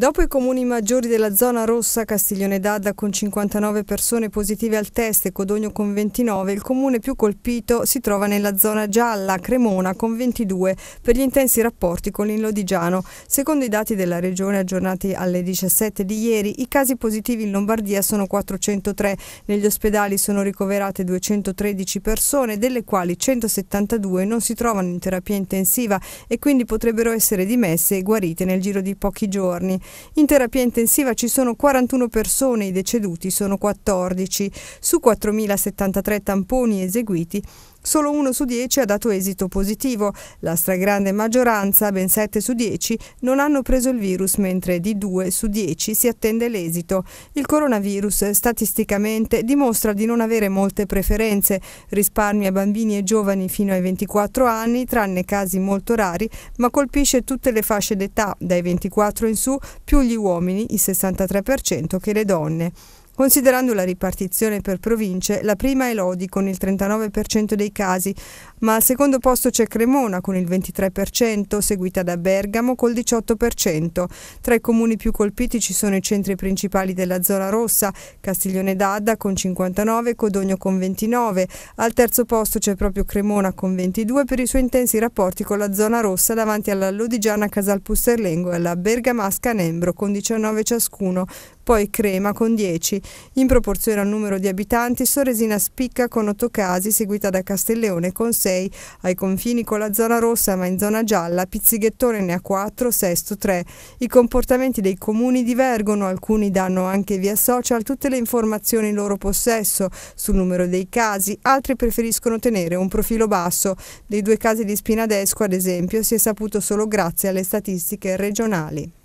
Dopo i comuni maggiori della zona rossa, Castiglione d'Adda con 59 persone positive al test e Codogno con 29, il comune più colpito si trova nella zona gialla, Cremona con 22, per gli intensi rapporti con l'Inlodigiano. Secondo i dati della regione aggiornati alle 17 di ieri, i casi positivi in Lombardia sono 403. Negli ospedali sono ricoverate 213 persone, delle quali 172 non si trovano in terapia intensiva e quindi potrebbero essere dimesse e guarite nel giro di pochi giorni. In terapia intensiva ci sono 41 persone, i deceduti sono 14. Su 4.073 tamponi eseguiti Solo uno su dieci ha dato esito positivo. La stragrande maggioranza, ben 7 su 10, non hanno preso il virus, mentre di 2 su 10 si attende l'esito. Il coronavirus statisticamente dimostra di non avere molte preferenze, risparmia bambini e giovani fino ai 24 anni, tranne casi molto rari, ma colpisce tutte le fasce d'età, dai 24 in su, più gli uomini, il 63%, che le donne. Considerando la ripartizione per province, la prima è Lodi con il 39% dei casi, ma al secondo posto c'è Cremona con il 23%, seguita da Bergamo col 18%. Tra i comuni più colpiti ci sono i centri principali della zona rossa, Castiglione d'Adda con 59, Codogno con 29. Al terzo posto c'è proprio Cremona con 22 per i suoi intensi rapporti con la zona rossa davanti alla Lodigiana Casalpusterlengo e alla Bergamasca Nembro con 19 ciascuno poi Crema con 10. In proporzione al numero di abitanti Soresina spicca con 8 casi, seguita da Castelleone con 6, ai confini con la zona rossa ma in zona gialla, Pizzighettone ne ha 4, Sesto 3. I comportamenti dei comuni divergono, alcuni danno anche via social tutte le informazioni in loro possesso sul numero dei casi, altri preferiscono tenere un profilo basso. Dei due casi di Spinadesco, ad esempio, si è saputo solo grazie alle statistiche regionali.